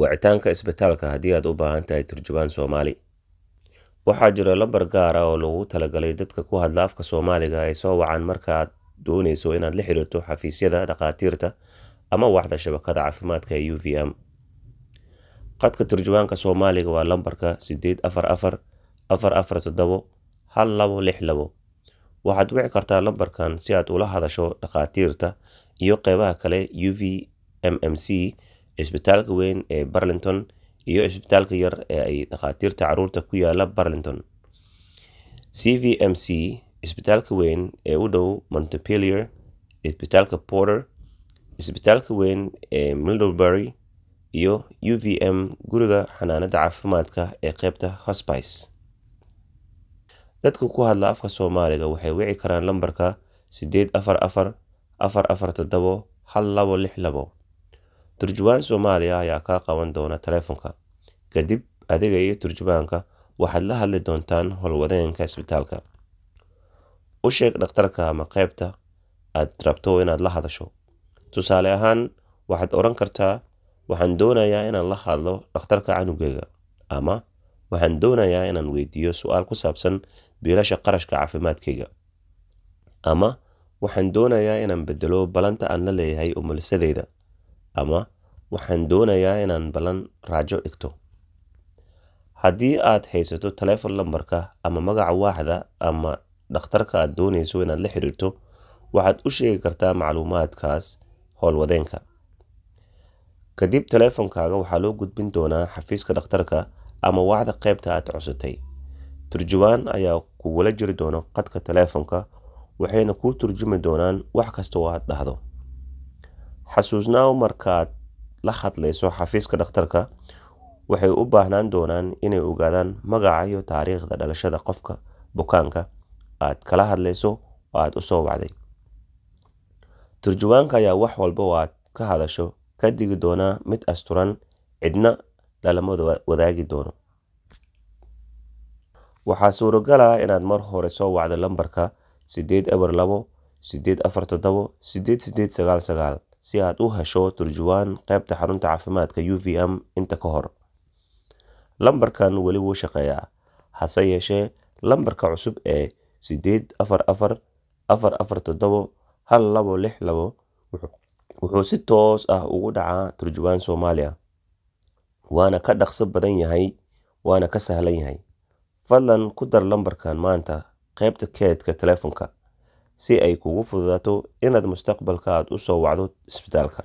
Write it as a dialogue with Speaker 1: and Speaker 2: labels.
Speaker 1: wicitaanka isbitaalka haddii aad u baahan tahay turjubaan soomaali waxaa jira lambar gaara ah oo lagu talagalay dadka ku hadla afka soomaaliga ay soo wacaan aad dooneyso inaad la xiriirto xafiisyada dhakhaatiirta ama waaxda shabakada caafimaadka ee u v m qadka turjubaanka soomaaliga waa lambarka sideed afar afar afar afar toddobo hal labo lix labo waxaad wici kartaa lambarkan si aad ula hadasho dhakhaatiirta iyo qeybaha kale u v m m c cisbitaalka weyn ee barlington iyo cisbitaalka yar ee ay dhakhaatiirta caruurta ku yaala barlington c v m c cisbitaalka weyn ee u dhow montepelier cisbitaalka porter cisbitaalka weyn ee middlebury iyo u v m guriga xanaanada caafimaadka ee qeybta hospice dadka ku hadla afka soomaaliga waxay wici karaan lambarka sideed afar afar afar afar toddobo hal labo lix labo turjubaan soomaaliya ayaa kaa qaban doona taleefonka kadib adiga iyo turjubaanka waxaad la hadli doontaan howlwadeenka isbitaalka u sheeg dhakhtarka ama qeybta aad rabto inaad la hadasho tusaale ahaan waxaad odhan kartaa waxaan doonayaa inaan la hadlo dhakhtarka canugeega ama waxaan doonayaa inaan weydiiyo su-aal ku saabsan biilasha qarashka caafimaadkayga ama waxaan doonayaa inaan bedelo balanta aan la leeyahay umalisadeyda ama waxaan doonayaa inaan ballan raajo dhigto haddii aad haysato taleefon lambarka ama magaca waaxda ama dhakhtarka aad doonayso inaad la xiriirto waxaad u sheegi kartaa macluumaadkaas howlwadeenka kadib taleefonkaaga waxaa loo gudbin doonaa xafiiska dhakhtarka ama waaxda qaybta aad codsatay turjubaan ayaa kugula jiri doona qadka taleefonka waxayna kuu turjumi doonaan wax kasta oo aad dhahdo xasuusnaaw markaad la hadlayso xafiiska dhakhtarka waxay u baahnaan doonaan inay ogaadaan magaca iyo taariikhda dhalashada qofka bukaanka aad kala hadlayso oo aad u soo wacday turjubaanka ayaa wax walba oo aad ka hadasho ka digi doonaa mid asturan cidna lalamada wadaagi doono waxaa suurogalaa ah inaad mar hore soo wacdo lambarka sideed eber labo sideed afar todobo sideed sideed sagaal sagaal si aad u hesho turjuwaan qaybta xarunta caafimaadka u v m inta ka hor lambarkan weli wuu shaqeeyaa hase yeeshee lambarka cusub ee sideed afar afar afar afar todobo hal labo lix labo wuxuu si toos ah ugu dhacaa turjuwaan soomaaliya waana ka dhaqso badan yahay waana ka sahlan yahay fadlan ku dar lambarkan maanta qaybta keedka telefoonka si ay kugu fududaato inaad mustaqbalka aad u soo wacdo isbitaalka